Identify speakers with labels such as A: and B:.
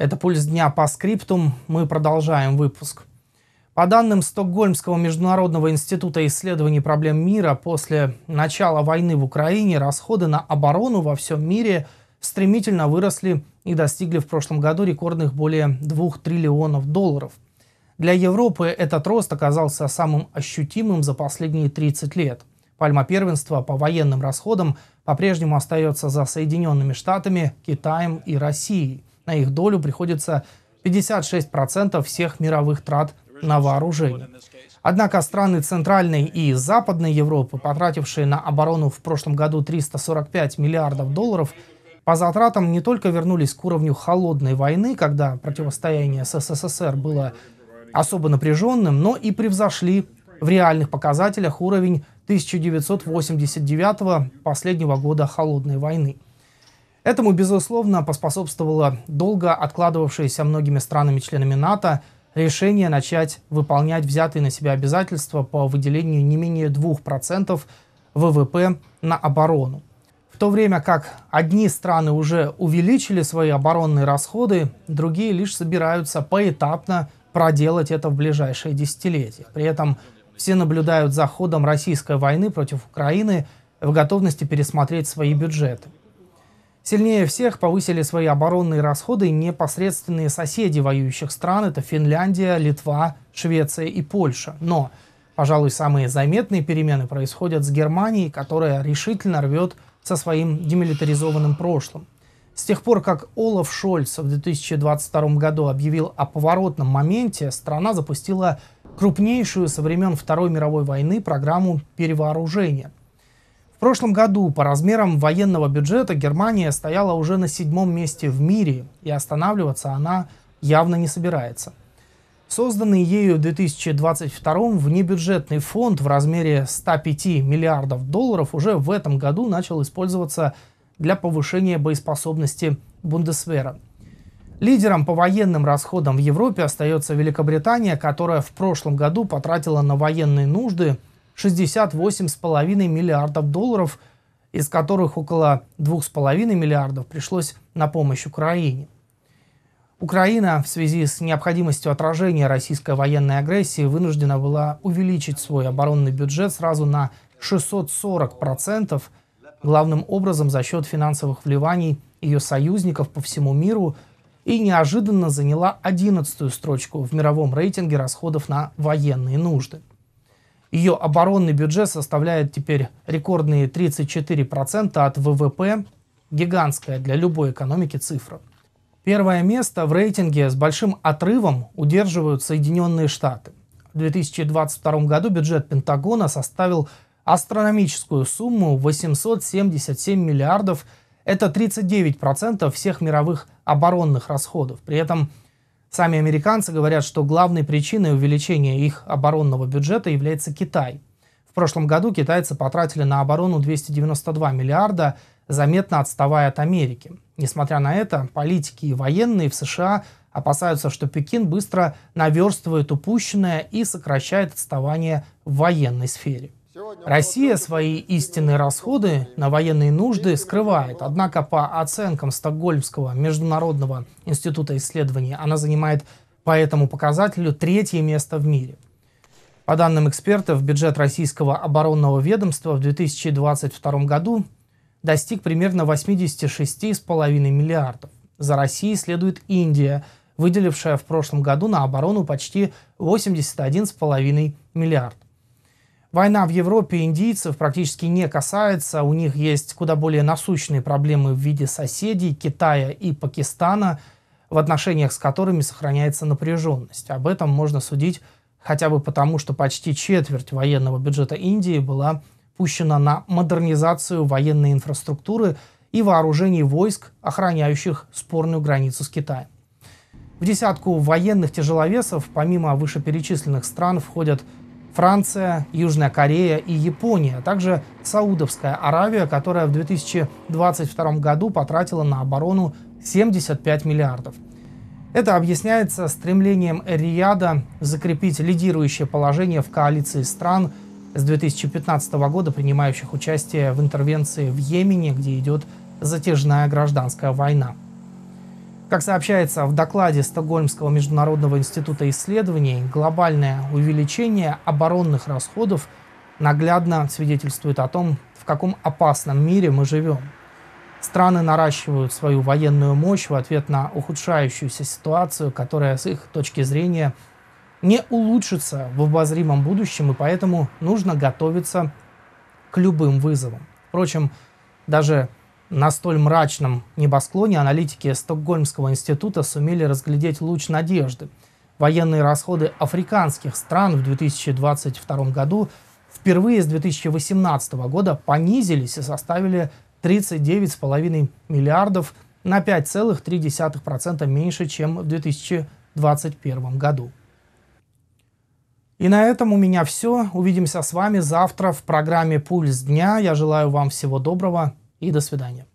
A: Это «Пульс дня» по скриптум. Мы продолжаем выпуск. По данным Стокгольмского международного института исследований проблем мира, после начала войны в Украине расходы на оборону во всем мире стремительно выросли и достигли в прошлом году рекордных более 2 триллионов долларов. Для Европы этот рост оказался самым ощутимым за последние 30 лет. Пальма первенства по военным расходам по-прежнему остается за Соединенными Штатами, Китаем и Россией – на их долю приходится 56% всех мировых трат на вооружение. Однако страны Центральной и Западной Европы, потратившие на оборону в прошлом году 345 миллиардов долларов, по затратам не только вернулись к уровню холодной войны, когда противостояние с СССР было особо напряженным, но и превзошли в реальных показателях уровень 1989 последнего года холодной войны – Этому, безусловно, поспособствовало долго откладывавшееся многими странами-членами НАТО решение начать выполнять взятые на себя обязательства по выделению не менее 2% ВВП на оборону. В то время как одни страны уже увеличили свои оборонные расходы, другие лишь собираются поэтапно проделать это в ближайшие десятилетия. При этом все наблюдают за ходом российской войны против Украины в готовности пересмотреть свои бюджеты. Сильнее всех повысили свои оборонные расходы непосредственные соседи воюющих стран – это Финляндия, Литва, Швеция и Польша. Но, пожалуй, самые заметные перемены происходят с Германией, которая решительно рвет со своим демилитаризованным прошлым. С тех пор, как Олаф Шольц в 2022 году объявил о поворотном моменте, страна запустила крупнейшую со времен Второй мировой войны программу перевооружения – в прошлом году по размерам военного бюджета Германия стояла уже на седьмом месте в мире, и останавливаться она явно не собирается. Созданный ею в 2022 внебюджетный фонд в размере 105 миллиардов долларов уже в этом году начал использоваться для повышения боеспособности Бундесвера. Лидером по военным расходам в Европе остается Великобритания, которая в прошлом году потратила на военные нужды – 68,5 миллиардов долларов, из которых около 2,5 миллиардов пришлось на помощь Украине. Украина в связи с необходимостью отражения российской военной агрессии вынуждена была увеличить свой оборонный бюджет сразу на 640%, главным образом за счет финансовых вливаний ее союзников по всему миру, и неожиданно заняла 11 строчку в мировом рейтинге расходов на военные нужды – ее оборонный бюджет составляет теперь рекордные 34% от ВВП, гигантская для любой экономики цифра. Первое место в рейтинге с большим отрывом удерживают Соединенные Штаты. В 2022 году бюджет Пентагона составил астрономическую сумму 877 миллиардов, это 39% всех мировых оборонных расходов. При этом Сами американцы говорят, что главной причиной увеличения их оборонного бюджета является Китай. В прошлом году китайцы потратили на оборону 292 миллиарда, заметно отставая от Америки. Несмотря на это, политики и военные в США опасаются, что Пекин быстро наверстывает упущенное и сокращает отставание в военной сфере. Россия свои истинные расходы на военные нужды скрывает, однако по оценкам Стокгольмского международного института исследований она занимает по этому показателю третье место в мире. По данным экспертов, бюджет российского оборонного ведомства в 2022 году достиг примерно 86,5 миллиардов. За Россией следует Индия, выделившая в прошлом году на оборону почти 81,5 миллиард. Война в Европе индийцев практически не касается, у них есть куда более насущные проблемы в виде соседей Китая и Пакистана, в отношениях с которыми сохраняется напряженность. Об этом можно судить хотя бы потому, что почти четверть военного бюджета Индии была пущена на модернизацию военной инфраструктуры и вооружений войск, охраняющих спорную границу с Китаем. В десятку военных тяжеловесов, помимо вышеперечисленных стран, входят – Франция, Южная Корея и Япония, а также Саудовская Аравия, которая в 2022 году потратила на оборону 75 миллиардов. Это объясняется стремлением Рияда закрепить лидирующее положение в коалиции стран с 2015 года, принимающих участие в интервенции в Йемене, где идет затяжная гражданская война. Как сообщается в докладе Стокгольмского международного института исследований, глобальное увеличение оборонных расходов наглядно свидетельствует о том, в каком опасном мире мы живем. Страны наращивают свою военную мощь в ответ на ухудшающуюся ситуацию, которая с их точки зрения не улучшится в обозримом будущем, и поэтому нужно готовиться к любым вызовам. Впрочем, даже на столь мрачном небосклоне аналитики Стокгольмского института сумели разглядеть луч надежды. Военные расходы африканских стран в 2022 году впервые с 2018 года понизились и составили 39,5 миллиардов на 5,3% меньше, чем в 2021 году. И на этом у меня все. Увидимся с вами завтра в программе «Пульс дня». Я желаю вам всего доброго и до свидания.